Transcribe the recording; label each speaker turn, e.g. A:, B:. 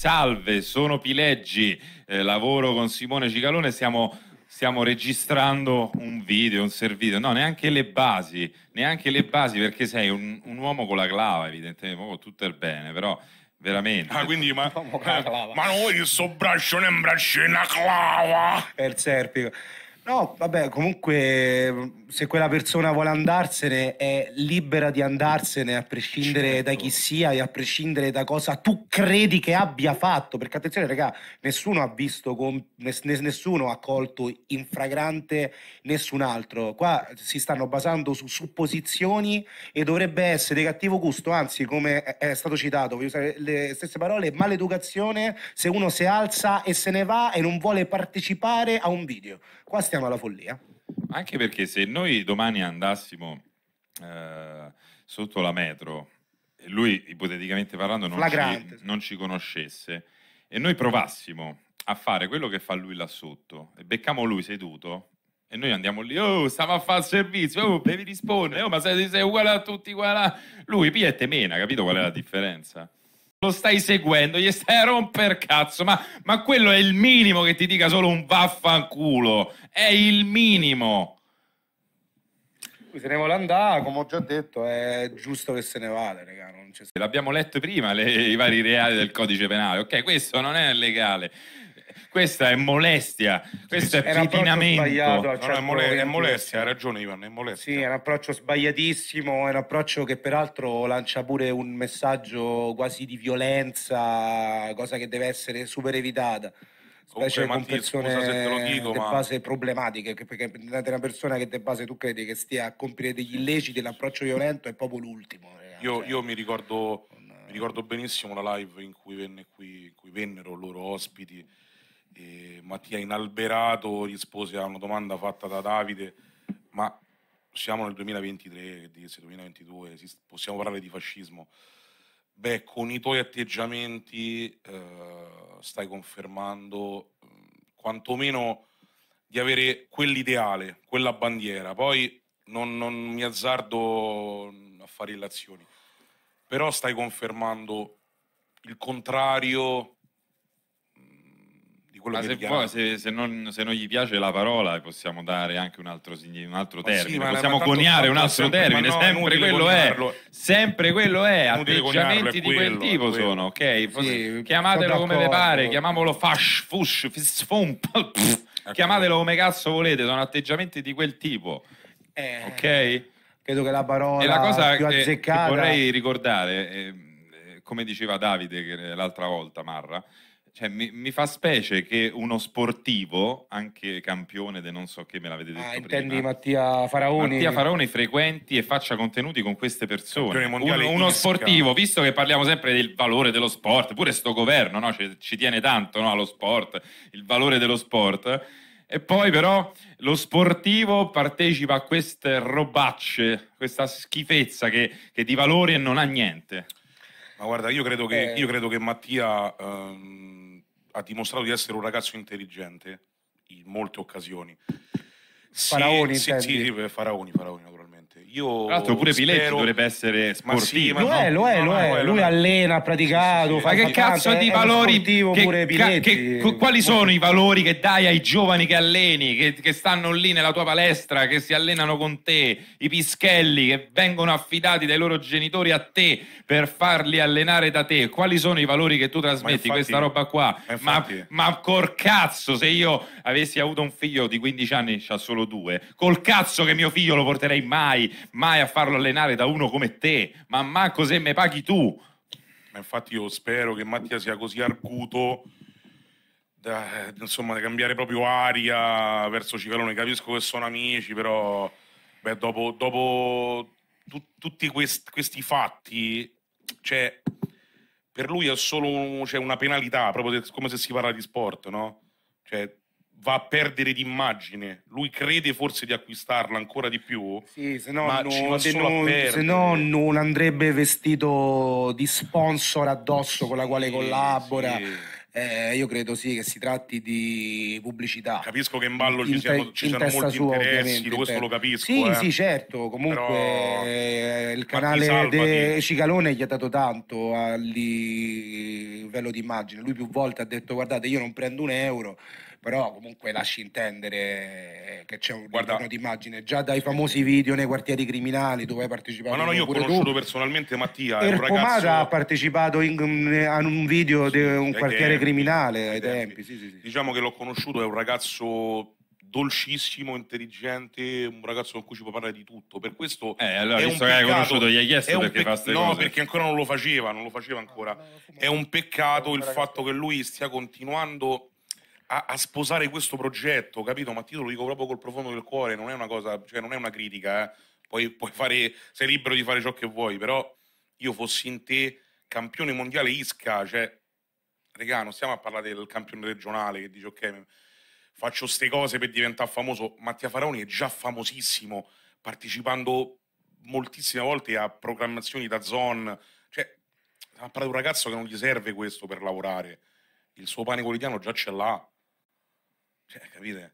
A: Salve, sono Pileggi, eh, lavoro con Simone Cicalone, siamo, stiamo registrando un video, un servizio, no, neanche le basi, neanche le basi perché sei un, un uomo con la clava, evidentemente, tutto il bene, però veramente. Ah, quindi, ma, ma, ma noi il suo braccio non è un braccio, è una
B: clava!
C: È il serpico. No, vabbè, comunque se quella persona vuole andarsene è libera di andarsene a prescindere certo. da chi sia e a prescindere da cosa tu credi che abbia fatto, perché attenzione raga, nessuno ha visto, nessuno ha colto in fragrante nessun altro, qua si stanno basando su supposizioni e dovrebbe essere cattivo gusto, anzi come è stato citato, voglio usare le stesse parole, maleducazione se uno si alza e se ne va e non vuole partecipare a un video. Qua stiamo alla follia.
A: Anche perché se noi domani andassimo eh, sotto la metro, e lui ipoteticamente parlando non ci, non ci conoscesse, e noi provassimo a fare quello che fa lui là sotto e becchiamo lui seduto e noi andiamo lì, oh, stava a fare il servizio, oh, devi rispondere, oh, ma sei, sei uguale a tutti, uguale a... Lui, pia e te mena, capito qual è la differenza? lo stai seguendo, gli stai a romper cazzo, ma, ma quello è il minimo che ti dica solo un vaffanculo, è il minimo.
C: Se ne vuole andare, come ho già detto, è giusto che se ne vada, raga.
A: L'abbiamo letto prima, le, i vari reali del codice penale, ok? Questo non è legale questa è molestia, questo è pedinamento. No, cioè, è, mole- è molestia, hai ragione Ivan, è molestia.
C: Sì, è un approccio sbagliatissimo, è un approccio che peraltro lancia pure un messaggio quasi di violenza, cosa che deve essere super evitata. Specie Comunque, con Matti, persone se te lo dico, ma... base problematiche, perché una persona che di base tu credi che stia a compiere degli illeciti, l'approccio violento è proprio l'ultimo.
B: Ragazzi. Eh, cioè. Io, io mi ricordo mi ricordo benissimo la live in cui, venne qui, in cui vennero loro ospiti e Mattia Inalberato rispose a una domanda fatta da Davide, ma siamo nel 2023, 2022, possiamo parlare di fascismo? Beh, con i tuoi atteggiamenti eh, stai confermando mm, quantomeno di avere quell'ideale, quella bandiera. Poi non, non mi azzardo mm, a fare illazioni, però stai confermando
A: il contrario
B: quello ma che se, poi, se, se,
A: non, se, non, gli piace la parola possiamo dare anche un altro, un altro oh, termine, sì, possiamo coniare un altro sempre, termine, no, sempre quello coniarlo. è, sempre quello è, atteggiamenti quello, di quel tipo sono, ok? Sì, Chiamatelo come vi pare, chiamiamolo fash, fush, fisfump, ecco. chiamatelo come cazzo volete, sono atteggiamenti di quel tipo, eh, ok? Credo che la parola e la cosa più azzeccata... che vorrei ricordare, ehm, eh, come diceva Davide l'altra volta, Marra, cioè, mi, mi, fa specie che uno sportivo, anche campione de non so che me l'avete detto ah, prima, intendi Mattia Faraoni. Mattia Faraoni frequenti e faccia contenuti con queste persone. Un, uno sportivo, visto che parliamo sempre del valore dello sport, pure sto governo no? ci, ci, tiene tanto no? allo sport, il valore dello sport. E poi però lo sportivo partecipa a queste robacce, questa schifezza che, che di valore non ha niente. Ma guarda,
B: io credo che, eh. io credo che Mattia... Um ha dimostrato di essere un ragazzo intelligente in molte occasioni. Faraoni, se, sì, sì, faraoni, faraoni,
A: io Tra l'altro pure spero... Piletti dovrebbe essere sportivo. Ma sì, ma lo, no, è, lo,
B: no, è, no, lo è, lui allena,
C: ha praticato, sì, sì. Ma che cazzo di valori che, ca- che, quali sono
A: i valori che dai ai giovani che alleni, che, che, stanno lì nella tua palestra, che si allenano con te, i pischelli che vengono affidati dai loro genitori a te per farli allenare da te? Quali sono i valori che tu trasmetti infatti, questa roba qua? Ma, ma, ma col cazzo, se io avessi avuto un figlio di 15 anni, c'ha solo due, col cazzo che mio figlio lo porterei mai mai a farlo allenare da uno come te. Mamma, cos'è me paghi tu?
B: infatti io spero che Mattia sia così arguto da, insomma, da cambiare proprio aria verso Cicalone. Capisco che sono amici, però beh, dopo, dopo tu, tutti quest, questi fatti, cioè, per lui è solo cioè, una penalità, proprio come se si parla di sport, no? Cioè, va a perdere d'immagine. Lui crede forse di acquistarla ancora di più. Sì, se no, ma non, se, non, se
C: no non andrebbe vestito di sponsor addosso con la quale collabora. Sì. Eh, io credo sì che si tratti di pubblicità. Capisco che in ballo in, ci, siano, ci in siano molti sua, interessi, questo per... lo capisco. Sì, eh. sì, certo. Comunque Però... Eh, il canale di Cicalone gli ha dato tanto a livello di immagine. Lui più volte ha detto guardate io non prendo un euro però comunque lasci intendere eh, che c'è un Guarda, ritorno d'immagine già dai famosi video nei quartieri criminali dove hai partecipato. Ma no, no, io ho conosciuto tu. personalmente Mattia, è un ragazzo... ha partecipato in, eh, a un video sì, di un quartiere tempi, criminale ai tempi.
B: tempi. Sì, sì, diciamo che l'ho conosciuto, è un ragazzo dolcissimo, intelligente, un ragazzo con cui ci può parlare di tutto. Per questo eh, allora, è visto un peccato, che hai conosciuto, gli hai chiesto perché pe- fa queste No, cose. perché ancora non lo faceva, non lo faceva ancora. Ah, è un peccato il fatto che lui stia continuando a, a, sposare questo progetto, capito? Ma ti lo dico proprio col profondo del cuore, non è una cosa, cioè non è una critica, eh? Poi, puoi fare, sei libero di fare ciò che vuoi, però io fossi in te campione mondiale Isca, cioè, regà, non stiamo a parlare del campione regionale che dice ok, faccio queste cose per diventare famoso, Mattia Faraoni è già famosissimo, partecipando moltissime volte a programmazioni da zone, cioè, stiamo a parlare di un ragazzo che non gli serve questo per lavorare, il suo pane quotidiano già ce l'ha, O sea, cabida.